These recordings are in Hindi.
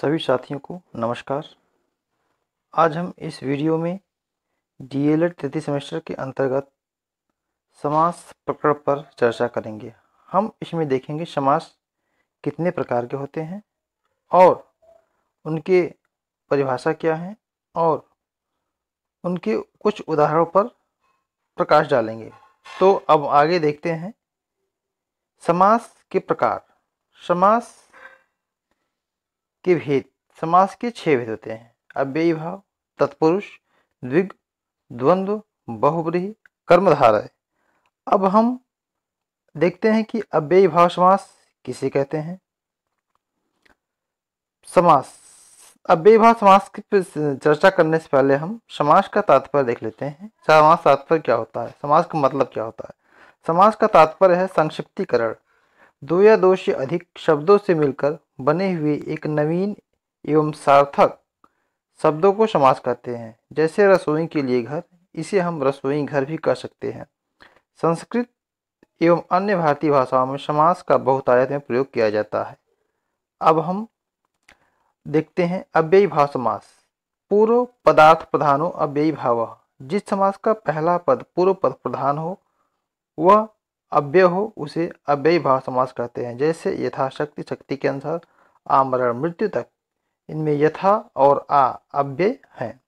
सभी साथियों को नमस्कार आज हम इस वीडियो में डी एड तृतीय सेमेस्टर के अंतर्गत समास प्रकरण पर चर्चा करेंगे हम इसमें देखेंगे समास कितने प्रकार के होते हैं और उनके परिभाषा क्या है और उनके कुछ उदाहरणों पर प्रकाश डालेंगे तो अब आगे देखते हैं समास के प्रकार समास के भेद समास के छह भेद होते हैं अव्ययी भाव तत्पुरुष द्विग द्वंद्व बहुब्रीही कर्मधारय अब हम देखते हैं कि अव्ययी भाव समास किसे कहते हैं समास अव्ययी भाव समास की चर्चा करने से पहले हम समास का तात्पर्य देख लेते हैं समास तात्पर्य क्या होता है समास का मतलब क्या होता है समास का तात्पर्य है संक्षिप्तीकरण दो या दो से अधिक शब्दों से मिलकर बने हुए एक नवीन एवं सार्थक शब्दों को समास कहते हैं जैसे रसोई के लिए घर इसे हम रसोई घर भी कह सकते हैं संस्कृत एवं अन्य भारतीय भाषाओं में समास का आयत में प्रयोग किया जाता है अब हम देखते हैं अव्ययी भाव समास पूर्व पदार्थ प्रधानो अव्ययी भाव जिस समास का पहला पद पूर्व पद प्रधान हो वह अव्यय हो उसे अव्यय भाव समास कहते हैं जैसे यथाशक्ति शक्ति के अनुसार आमरण मृत्यु तक इनमें यथा और आ अव्यय हैं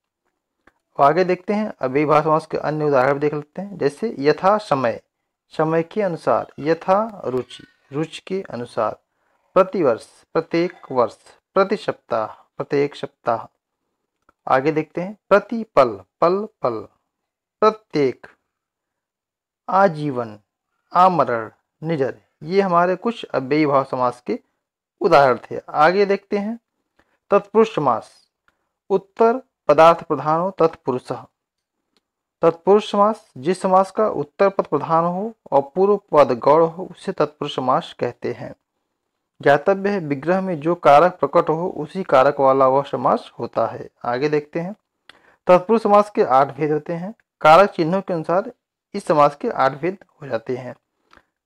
आगे देखते हैं अव्यय भाव समास के अन्य उदाहरण देख लेते हैं जैसे यथा समय समय के अनुसार यथा रुचि रुचि के अनुसार प्रतिवर्ष प्रत्येक वर्ष प्रति सप्ताह प्रत्येक सप्ताह आगे देखते हैं प्रति पल पल पल प्रत्येक आजीवन आमरण निजर ये हमारे कुछ अव्ययी भाव समास के उदाहरण थे आगे देखते हैं तत्पुरुष समास उत्तर पदार्थ प्रधान हो तत्पुरुष तत्पुरुष समास जिस समास का उत्तर पद प्रधान हो और पूर्व पद गौड़ हो उसे तत्पुरुष समास कहते हैं ज्ञातव्य है विग्रह में जो कारक प्रकट हो उसी कारक वाला वह समास होता है आगे देखते हैं तत्पुरुष समास के आठ भेद होते हैं कारक चिन्हों के अनुसार इस समास के आठ भेद हो जाते हैं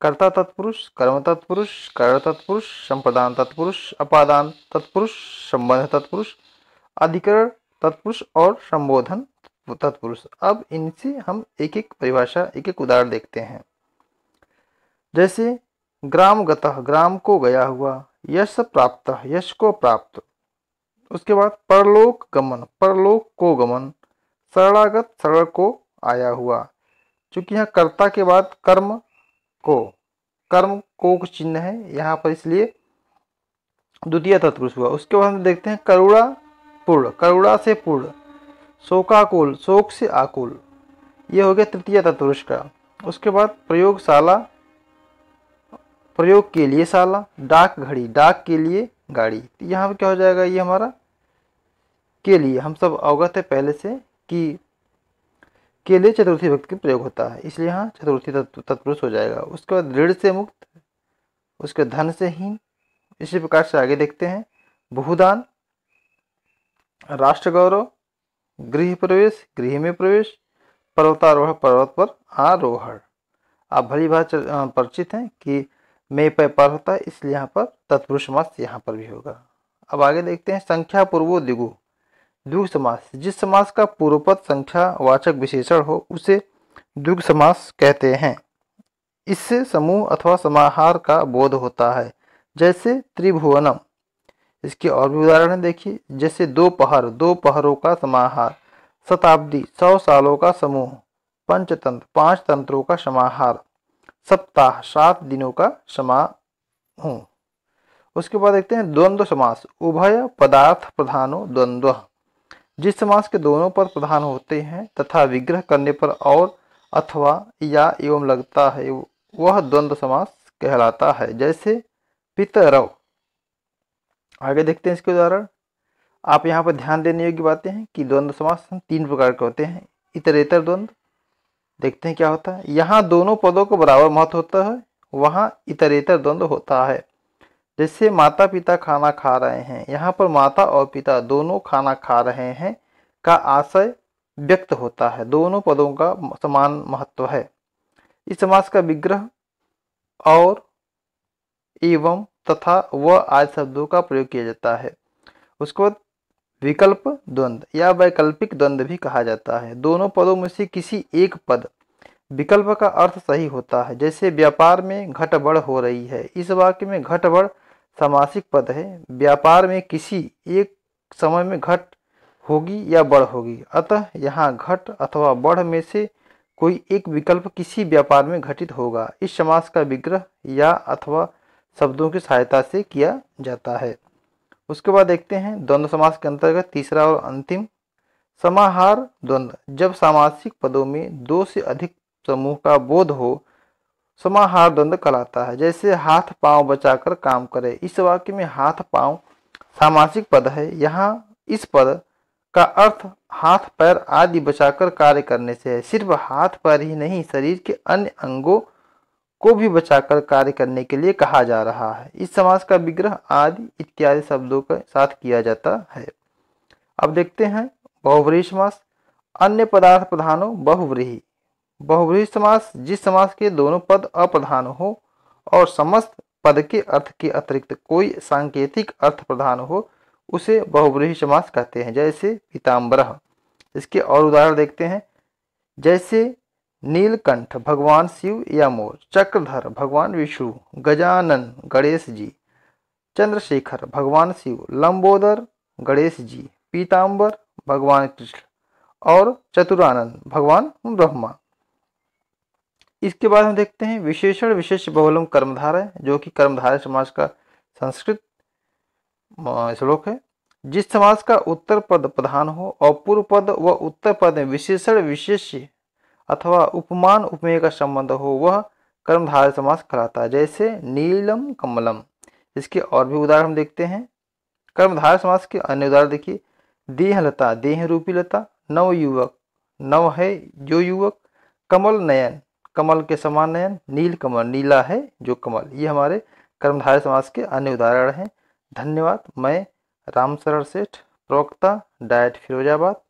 कर्ता तत्पुरुष कर्म तत्पुरुष कर्ण तत्पुरुष संप्रदान तत्पुरुष अपादान तत्पुरुष संबंध तत्पुरुष अधिकरण तत्पुरुष और संबोधन तत्पुरुष अब इनसे हम एक एक परिभाषा एक एक उदाहरण देखते हैं जैसे ग्राम गतः ग्राम को गया हुआ यश प्राप्त यश को प्राप्त उसके बाद परलोक गमन परलोक को गमन सरलागत सरल को आया हुआ चूंकि यहाँ कर्ता के बाद कर्म को कर्म को चिन्ह है यहाँ पर इसलिए द्वितीय तत्पुरुष हुआ उसके बाद हम देखते हैं करुणा पूर्ण करुणा से पूर्ण शोकाकुल शोक से आकुल ये हो गया तृतीय तत्पुरुष का उसके बाद प्रयोगशाला प्रयोग के लिए साला डाक घड़ी डाक के लिए गाड़ी तो यहाँ पर क्या हो जाएगा ये हमारा के लिए हम सब अवगत है पहले से कि के लिए चतुर्थी भक्त का प्रयोग होता है इसलिए यहाँ चतुर्थी तत्पुरुष हो जाएगा उसके बाद ऋण से मुक्त उसके धन से हीन इसी प्रकार से आगे देखते हैं बहुदान राष्ट्र गौरव गृह प्रवेश गृह में प्रवेश पर्वतारोह पर्वत पर आरोहण आप भली भात परिचित हैं कि मे पे पर होता है इसलिए यहाँ पर तत्पुरुष मत यहाँ पर भी होगा अब आगे देखते हैं संख्या पूर्वो दिगु द्विग समास जिस समास का पूर्वपद संख्या वाचक विशेषण हो उसे द्विग समास कहते हैं इससे समूह अथवा समाहार का बोध होता है जैसे त्रिभुवनम इसके और भी उदाहरण है देखिए जैसे दो पहर दो पहरों का समाहार शताब्दी सौ सालों का समूह पंचतंत्र पांच तंत्रों का समाहार सप्ताह सात दिनों का समाह उसके बाद देखते हैं द्वंद्व समास उभय पदार्थ प्रधानो द्वंद्व जिस समास के दोनों पर प्रधान होते हैं तथा विग्रह करने पर और अथवा या एवं लगता है वह द्वंद्व समास कहलाता है जैसे पितरव आगे देखते हैं इसके उदाहरण आप यहाँ पर ध्यान देने योग्य बातें हैं कि द्वंद्व समास तीन प्रकार के होते हैं इतरेतर द्वंद्व देखते हैं क्या होता है यहाँ दोनों पदों को बराबर महत्व होता है वहाँ इतरेतर द्वंद्व होता है जैसे माता पिता खाना खा रहे हैं यहाँ पर माता और पिता दोनों खाना खा रहे हैं का आशय व्यक्त होता है दोनों पदों का समान महत्व है इस समास का विग्रह और एवं तथा व आदि शब्दों का प्रयोग किया जाता है उसके बाद विकल्प द्वंद्व या वैकल्पिक द्वंद्व भी कहा जाता है दोनों पदों में से किसी एक पद विकल्प का अर्थ सही होता है जैसे व्यापार में घटबड़ हो रही है इस वाक्य में घटबड़ सामासिक पद है व्यापार में किसी एक समय में घट होगी या बढ़ होगी अतः यहाँ घट अथवा बढ़ में से कोई एक विकल्प किसी व्यापार में घटित होगा इस समास का विग्रह या अथवा शब्दों की सहायता से किया जाता है उसके बाद देखते हैं द्वंद्व समास के अंतर्गत तीसरा और अंतिम समाहार द्वंद्व जब सामासिक पदों में दो से अधिक समूह का बोध हो समाहार द्वंद कहलाता है जैसे हाथ पांव बचाकर काम करे इस वाक्य में हाथ पांव सामासिक पद है यहाँ इस पद का अर्थ हाथ पैर आदि बचाकर कार्य करने से है सिर्फ हाथ पैर ही नहीं शरीर के अन्य अंगों को भी बचाकर कार्य करने के लिए कहा जा रहा है इस समाज का विग्रह आदि इत्यादि शब्दों के साथ किया जाता है अब देखते हैं बहुव्रीही समास अन्य पदार्थ प्रधानों बहुव्रीही बहुव्रीहि समास जिस समास के दोनों पद अप्रधान हो और समस्त पद के अर्थ के अतिरिक्त कोई सांकेतिक अर्थ प्रधान हो उसे बहुव्रीहि समास कहते हैं जैसे पीताम्बर इसके और उदाहरण देखते हैं जैसे नीलकंठ भगवान शिव या मोर चक्रधर भगवान विष्णु गजानन गणेश जी चंद्रशेखर भगवान शिव लंबोदर गणेश जी पीताम्बर भगवान कृष्ण और चतुरानंद भगवान ब्रह्मा इसके बाद हम देखते हैं विशेषण विशेष बहुलम कर्मधारा जो कि कर्मधारा समाज का संस्कृत श्लोक है जिस समाज का उत्तर पद प्रधान हो और पूर्व पद व उत्तर पद में विशेषण विशेष अथवा उपमान उपमेय का संबंध हो वह कर्मधारय समाज कहलाता है जैसे नीलम कमलम इसके और भी उदाहरण हम देखते हैं कर्मधारय समाज के अन्य उदाहरण देखिए देह लता देह रूपी लता नव युवक नव है जो युवक कमल नयन कमल के समान नयन नील कमल नीला है जो कमल ये हमारे कर्मधारय समाज के अन्य उदाहरण हैं धन्यवाद मैं रामशरण सेठ प्रवक्ता डायट फिरोजाबाद